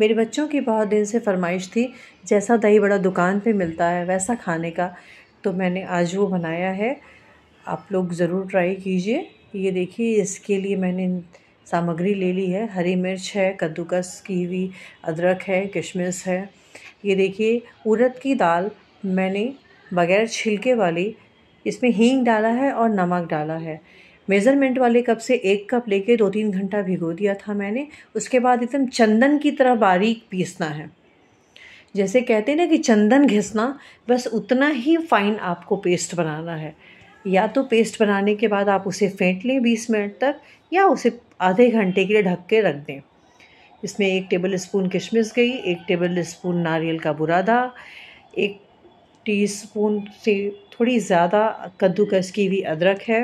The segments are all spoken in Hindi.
मेरे बच्चों की बहुत दिन से फरमाइश थी जैसा दही बड़ा दुकान पे मिलता है वैसा खाने का तो मैंने आज वो बनाया है आप लोग ज़रूर ट्राई कीजिए ये देखिए इसके लिए मैंने सामग्री ले ली है हरी मिर्च है कद्दूकस की हुई अदरक है किशमिश है ये देखिए उड़द की दाल मैंने बगैर छिलके वाली इसमें हींग डाला है और नमक डाला है मेज़रमेंट वाले कप से एक कप लेके दो तीन घंटा भिगो दिया था मैंने उसके बाद एकदम चंदन की तरह बारीक पीसना है जैसे कहते हैं ना कि चंदन घिसना बस उतना ही फाइन आपको पेस्ट बनाना है या तो पेस्ट बनाने के बाद आप उसे फेंट लें बीस मिनट तक या उसे आधे घंटे के लिए ढक के रख दें इसमें एक टेबल स्पून किशमिश गई एक टेबल स्पून नारियल का बुरादा एक टीस्पून से थोड़ी ज़्यादा कद्दूकस की हुई अदरक है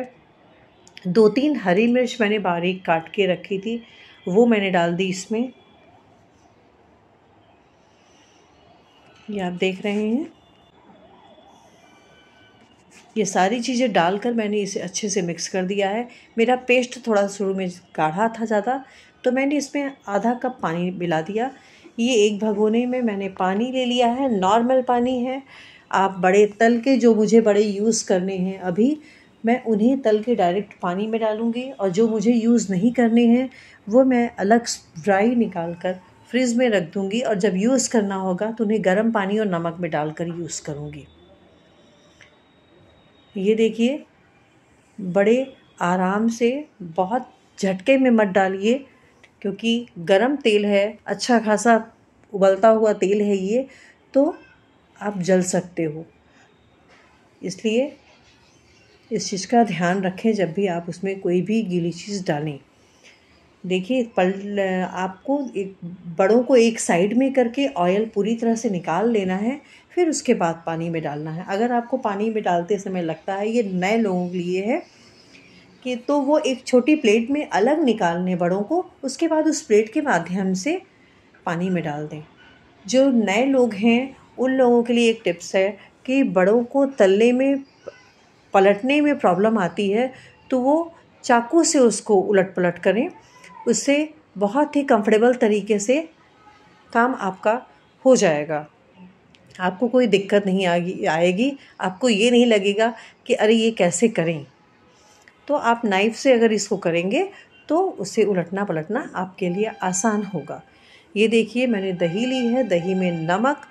दो तीन हरी मिर्च मैंने बारीक काट के रखी थी वो मैंने डाल दी इसमें ये आप देख रहे हैं ये सारी चीज़ें डालकर मैंने इसे अच्छे से मिक्स कर दिया है मेरा पेस्ट थोड़ा शुरू में गाढ़ा था ज़्यादा तो मैंने इसमें आधा कप पानी मिला दिया ये एक भगोने में मैंने पानी ले लिया है नॉर्मल पानी है आप बड़े तल के जो मुझे बड़े यूज़ करने हैं अभी मैं उन्हें तल के डायरेक्ट पानी में डालूँगी और जो मुझे यूज़ नहीं करने हैं वो मैं अलग ड्राई निकाल कर फ्रिज में रख दूँगी और जब यूज़ करना होगा तो उन्हें गर्म पानी और नमक में डालकर यूज़ करूँगी ये देखिए बड़े आराम से बहुत झटके में मत डालिए क्योंकि गरम तेल है अच्छा खासा उबलता हुआ तेल है ये तो आप जल सकते हो इसलिए इस चीज़ का ध्यान रखें जब भी आप उसमें कोई भी गीली चीज़ डालें देखिए पल आपको एक बड़ों को एक साइड में करके ऑयल पूरी तरह से निकाल लेना है फिर उसके बाद पानी में डालना है अगर आपको पानी में डालते समय लगता है ये नए लोगों के लिए है कि तो वो एक छोटी प्लेट में अलग निकाल लें बड़ों को उसके बाद उस प्लेट के माध्यम से पानी में डाल दें जो नए लोग हैं उन लोगों के लिए एक टिप्स है कि बड़ों को तलने में पलटने में प्रॉब्लम आती है तो वो चाकू से उसको उलट पलट करें उससे बहुत ही कंफर्टेबल तरीके से काम आपका हो जाएगा आपको कोई दिक्कत नहीं आएगी आपको ये नहीं लगेगा कि अरे ये कैसे करें तो आप नाइफ से अगर इसको करेंगे तो उसे उलटना पलटना आपके लिए आसान होगा ये देखिए मैंने दही ली है दही में नमक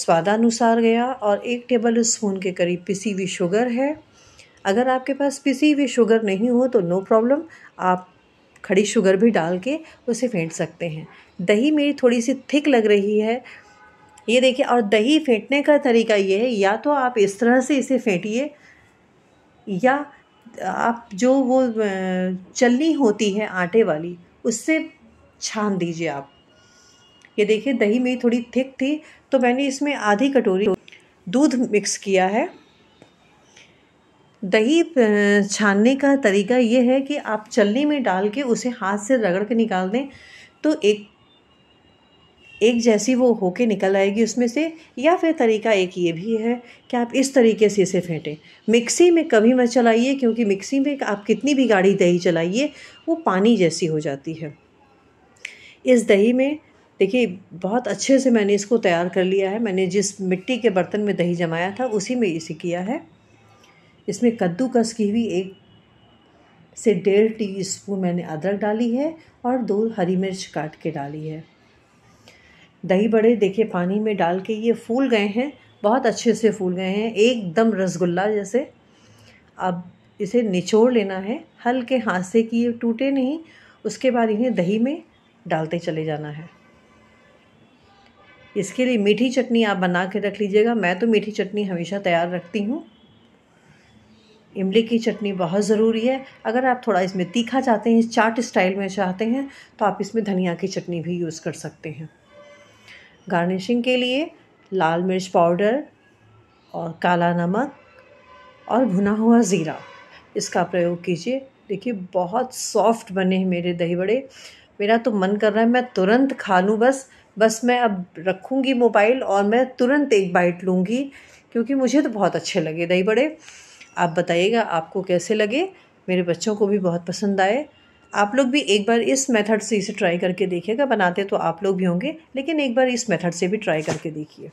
स्वादानुसार गया और एक टेबल स्पून के करीब पिसी हुई शुगर है अगर आपके पास पिसी हुई शुगर नहीं हो तो नो प्रॉब्लम आप खड़ी शुगर भी डाल के उसे फेंट सकते हैं दही मेरी थोड़ी सी थिक लग रही है ये देखिए और दही फेंटने का तरीका ये है या तो आप इस तरह से इसे फेंटिए या आप जो वो चलनी होती है आटे वाली उससे छान दीजिए आप ये देखिए दही मेरी थोड़ी थिक थी तो मैंने इसमें आधी कटोरी दूध मिक्स किया है दही छानने का तरीका ये है कि आप चलनी में डाल के उसे हाथ से रगड़ के निकाल दें तो एक एक जैसी वो होके निकल आएगी उसमें से या फिर तरीका एक ये भी है कि आप इस तरीके से इसे फेंटें मिक्सी में कभी मत चलाइए क्योंकि मिक्सी में आप कितनी भी गाढ़ी दही चलाइए वो पानी जैसी हो जाती है इस दही में देखिए बहुत अच्छे से मैंने इसको तैयार कर लिया है मैंने जिस मिट्टी के बर्तन में दही जमाया था उसी में इसे किया है इसमें कद्दूकस की हुई एक से डेढ़ टी स्पून मैंने अदरक डाली है और दो हरी मिर्च काट के डाली है दही बड़े देखिए पानी में डाल के ये फूल गए हैं बहुत अच्छे से फूल गए हैं एकदम रसगुल्ला जैसे अब इसे निचोड़ लेना है हल्के हाथ से कि ये टूटे नहीं उसके बाद इन्हें दही में डालते चले जाना है इसके लिए मीठी चटनी आप बना के रख लीजिएगा मैं तो मीठी चटनी हमेशा तैयार रखती हूँ इमली की चटनी बहुत ज़रूरी है अगर आप थोड़ा इसमें तीखा चाहते हैं चाट स्टाइल में चाहते हैं तो आप इसमें धनिया की चटनी भी यूज़ कर सकते हैं गार्निशिंग के लिए लाल मिर्च पाउडर और काला नमक और भुना हुआ ज़ीरा इसका प्रयोग कीजिए देखिए बहुत सॉफ्ट बने हैं मेरे दही बड़े मेरा तो मन कर रहा है मैं तुरंत खा लूँ बस बस मैं अब रखूँगी मोबाइल और मैं तुरंत एक बाइट लूँगी क्योंकि मुझे तो बहुत अच्छे लगे दही बड़े आप बताइएगा आपको कैसे लगे मेरे बच्चों को भी बहुत पसंद आए आप लोग भी एक बार इस मेथड से इसे ट्राई करके देखिएगा बनाते तो आप लोग भी होंगे लेकिन एक बार इस मेथड से भी ट्राई करके देखिए